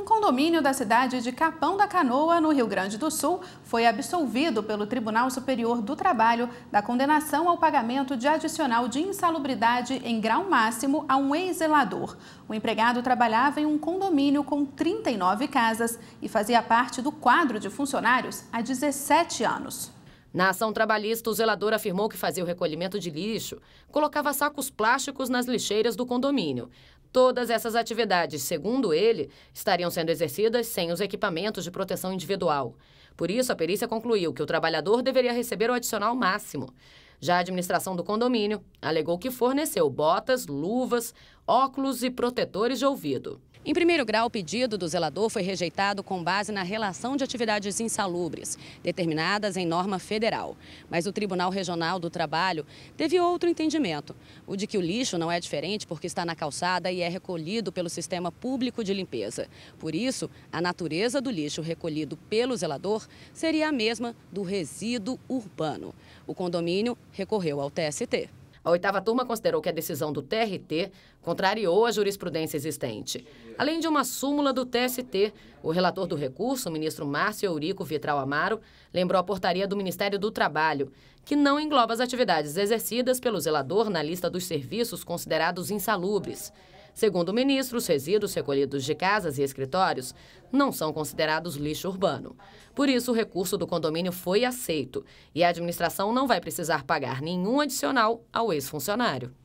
Um condomínio da cidade de Capão da Canoa, no Rio Grande do Sul, foi absolvido pelo Tribunal Superior do Trabalho da condenação ao pagamento de adicional de insalubridade em grau máximo a um ex-zelador. O empregado trabalhava em um condomínio com 39 casas e fazia parte do quadro de funcionários há 17 anos. Na ação trabalhista, o zelador afirmou que fazia o recolhimento de lixo, colocava sacos plásticos nas lixeiras do condomínio. Todas essas atividades, segundo ele, estariam sendo exercidas sem os equipamentos de proteção individual. Por isso, a perícia concluiu que o trabalhador deveria receber o adicional máximo. Já a administração do condomínio alegou que forneceu botas, luvas, óculos e protetores de ouvido. Em primeiro grau, o pedido do zelador foi rejeitado com base na relação de atividades insalubres, determinadas em norma federal. Mas o Tribunal Regional do Trabalho teve outro entendimento, o de que o lixo não é diferente porque está na calçada e é recolhido pelo sistema público de limpeza. Por isso, a natureza do lixo recolhido pelo zelador seria a mesma do resíduo urbano. O condomínio recorreu ao TST. A oitava turma considerou que a decisão do TRT contrariou a jurisprudência existente. Além de uma súmula do TST, o relator do recurso, o ministro Márcio Eurico Vitral Amaro, lembrou a portaria do Ministério do Trabalho, que não engloba as atividades exercidas pelo zelador na lista dos serviços considerados insalubres. Segundo o ministro, os resíduos recolhidos de casas e escritórios não são considerados lixo urbano. Por isso, o recurso do condomínio foi aceito e a administração não vai precisar pagar nenhum adicional ao ex-funcionário.